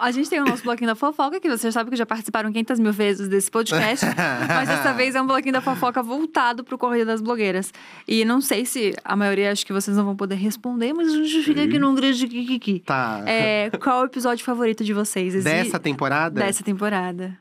a gente tem o nosso bloquinho da fofoca, que vocês sabem que já participaram 500 mil vezes desse podcast. mas dessa vez é um bloquinho da fofoca voltado pro Correio das Blogueiras. E não sei se a maioria acho que vocês não vão poder responder, mas a gente fica aqui num grande kikiki. Tá. É, qual o episódio favorito de vocês? Dessa temporada? Dessa temporada.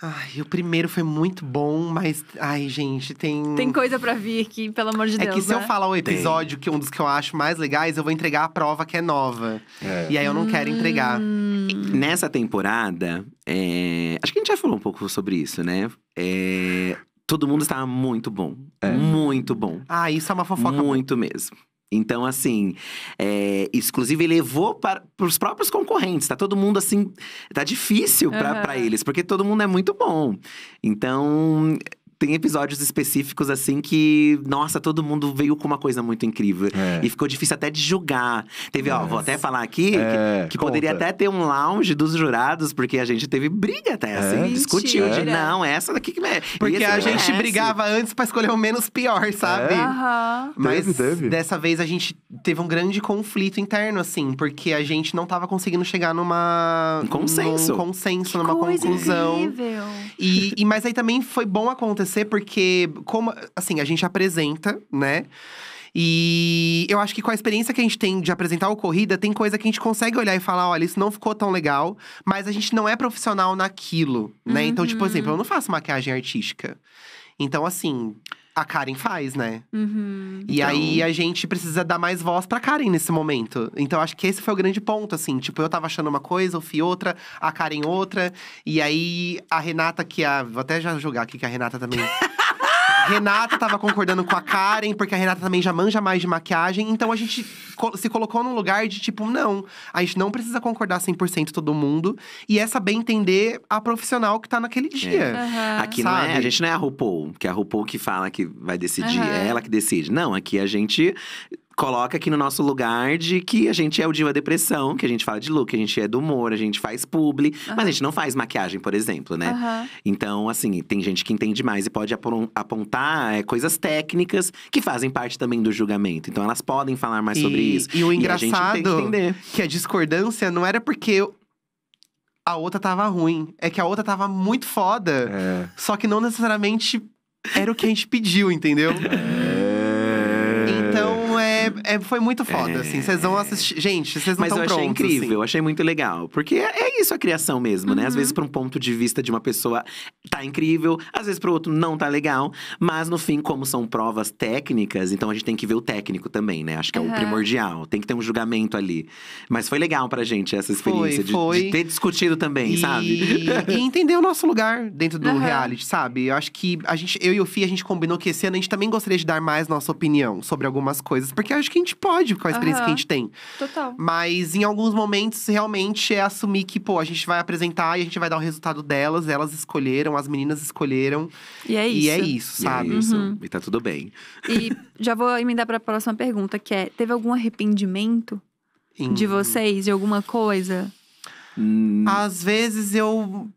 Ai, o primeiro foi muito bom, mas. Ai, gente, tem. Tem coisa para vir aqui, pelo amor de é Deus. É que se eu né? falar o episódio, tem. que um dos que eu acho mais legais, eu vou entregar a prova que é nova. É. E aí eu não hum... quero entregar. Nessa temporada, é... acho que a gente já falou um pouco sobre isso, né? É, todo mundo estava muito bom. É. Muito bom. Ah, isso é uma fofoca. Muito mesmo. Então, assim, é, exclusivo levou para os próprios concorrentes. Tá todo mundo assim. Tá difícil para uhum. eles, porque todo mundo é muito bom. Então, tem episódios específicos, assim, que, nossa, todo mundo veio com uma coisa muito incrível. É. E ficou difícil até de julgar. Teve, ó, vou até falar aqui é. que, que poderia até ter um lounge dos jurados, porque a gente teve briga até, é, assim, discutiu de não, essa daqui que é. Porque assim, a gente brigava antes para escolher o menos pior, sabe? Uhum. Mas teve, teve. dessa vez a gente teve um grande conflito interno, assim, porque a gente não tava conseguindo chegar numa. Um consenso. Num consenso, que numa conclusão. Incrível. E, e, mas aí também foi bom acontecer acontecer porque, como assim, a gente apresenta, né? E eu acho que com a experiência que a gente tem de apresentar o corrida, tem coisa que a gente consegue olhar e falar: olha, isso não ficou tão legal, mas a gente não é profissional naquilo, né? Uhum. Então, tipo, uhum. por exemplo, eu não faço maquiagem artística. Então, assim, a Karen faz, né? Uhum, e então... aí a gente precisa dar mais voz pra Karen nesse momento. Então acho que esse foi o grande ponto, assim. Tipo, eu tava achando uma coisa, o Fi outra, a Karen outra. E aí a Renata, que é a. Vou até já jogar aqui que a Renata também Renata tava concordando com a Karen, porque a Renata também já manja mais de maquiagem. Então a gente se colocou num lugar de tipo, não, a gente não precisa concordar 100% todo mundo. E é saber entender a profissional que tá naquele é. dia. É. Uhum. Aqui sabe? não é, a gente não é a RuPaul, que é a RuPaul que fala que vai decidir, uhum. é ela que decide. Não, aqui a gente coloca aqui no nosso lugar de que a gente é o diva depressão, que a gente fala de look, a gente é do humor, a gente faz publi, uhum. mas a gente não faz maquiagem, por exemplo, né? Uhum. Então, assim, tem gente que entende mais e pode apontar é, coisas técnicas que fazem parte também do julgamento. Então, elas podem falar mais e, sobre isso. E o engraçado e a que a discordância não era porque a outra tava ruim, é que a outra tava muito foda, é. só que não necessariamente era o que a gente pediu, entendeu? É. É, foi muito foda, é... assim. Vocês vão é. assistir. Gente, vocês não estão prontos. Mas eu achei prontos, incrível, assim. eu achei muito legal. Porque é, é isso a criação mesmo, uhum. né? Às uhum. vezes, para um ponto de vista de uma pessoa, tá incrível. Às vezes, para o outro, não tá legal. Mas, no fim, como são provas técnicas, então a gente tem que ver o técnico também, né? Acho que uhum. é o primordial. Tem que ter um julgamento ali. Mas foi legal pra gente essa experiência. Foi, de, foi. de, ter discutido também, e... sabe? e entender o nosso lugar dentro do uhum. reality, sabe? Eu acho que a gente, eu e o Fih, a gente combinou que esse ano a gente também gostaria de dar mais nossa opinião sobre algumas coisas. Porque acho que gente pode, com a experiência uhum. que a gente tem. Total. Mas em alguns momentos, realmente, é assumir que, pô, a gente vai apresentar e a gente vai dar o resultado delas. Elas escolheram, as meninas escolheram. E é, é isso. E é isso, sabe? E, é isso. Uhum. e tá tudo bem. E já vou emendar pra próxima pergunta, que é: teve algum arrependimento em... de vocês, de alguma coisa? Hum. Às vezes eu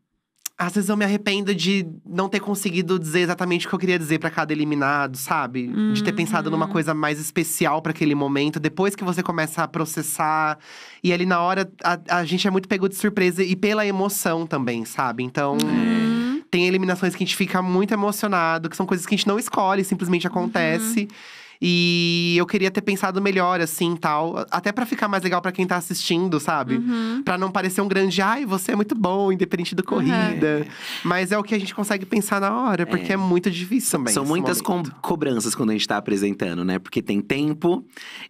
às vezes eu me arrependo de não ter conseguido dizer exatamente o que eu queria dizer para cada eliminado, sabe? Uhum. De ter pensado numa uhum. coisa mais especial para aquele momento. Depois que você começa a processar. E ali na hora, a, a, gente é muito pego de surpresa e pela emoção também, sabe? Então. Uhum. Tem eliminações que a gente fica muito emocionado, que são coisas que a gente não escolhe, simplesmente uhum. acontece. Uhum. E eu queria ter pensado melhor, assim, tal. Até para ficar mais legal para quem tá assistindo, sabe? Uhum. para não parecer um grande, ai, você é muito bom, independente do uhum. corrida. Uhum. Mas é o que a gente consegue pensar na hora, é. porque é, é muito difícil também. São muitas co cobranças quando a gente tá apresentando, né? Porque tem tempo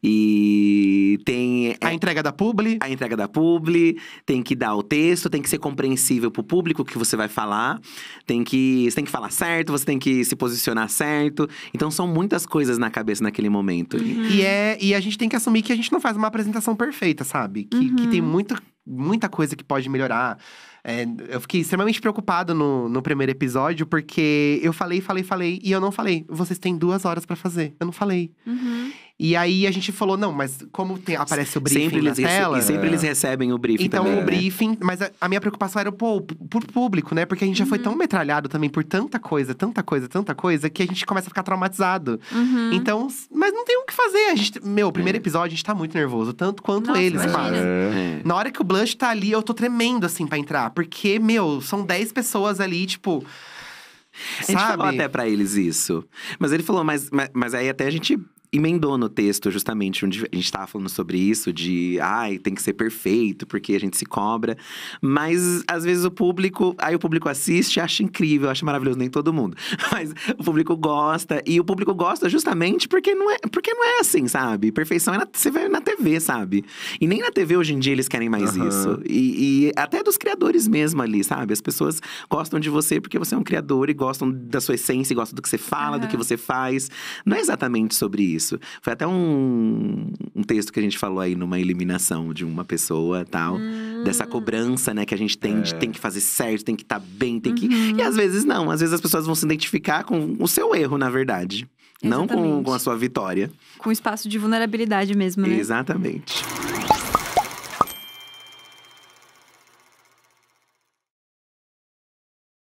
e tem. É, a entrega da publi. A entrega da publi, tem que dar o texto, tem que ser compreensível pro público que você vai falar, tem que. Você tem que falar certo, você tem que se posicionar certo. Então são muitas coisas na cabeça naquele momento. Uhum. E, é, e a gente tem que assumir que a gente não faz uma apresentação perfeita, sabe? Que, uhum. que tem uhum. muito, muita coisa que pode melhorar. É, eu fiquei extremamente preocupado no, no primeiro episódio, porque eu falei, falei, falei, e eu não falei. Vocês têm duas horas para fazer. Eu não falei. Uhum. E aí a gente falou, não, mas como tem, aparece o briefing sempre na tela… E sempre eles recebem o briefing Então também, o né? briefing… Mas a, a, minha preocupação era, pô, por público, né? Porque a gente uhum. já foi tão uhum. metralhado também por tanta coisa, tanta coisa, tanta coisa… Que a gente começa a ficar traumatizado. Uhum. Então, mas não tem o que fazer. A gente, meu, primeiro é. episódio a gente tá muito nervoso. Tanto quanto Nossa, eles, quase. É. Na hora que o blush tá ali, eu tô tremendo, assim, pra entrar. Porque, meu, são 10 pessoas ali, tipo… A gente Sabe? falou até para eles isso. Mas ele falou, mas, mas, mas, aí até a gente emendou no texto justamente onde a gente estava falando sobre isso de ai tem que ser perfeito porque a gente se cobra mas às vezes o público aí o público assiste acha incrível acha maravilhoso nem todo mundo mas o público gosta e o público gosta justamente porque não é porque não é assim sabe perfeição é na, você vê na TV sabe e nem na TV hoje em dia eles querem mais uhum. isso e, e, até dos criadores mesmo ali sabe as pessoas gostam de você porque você é um criador e gostam da sua essência e gostam do que você fala do que você faz não é exatamente sobre isso isso. Foi até um, um texto que a gente falou aí numa eliminação de uma pessoa tal. Hum. Dessa cobrança, né, que a gente tem é. de tem que fazer certo, tem que estar tá bem, tem que. Uhum. E às vezes não, às vezes as pessoas vão se identificar com o seu erro, na verdade. Exatamente. Não com, com a sua vitória. Com espaço de vulnerabilidade mesmo, né? Exatamente.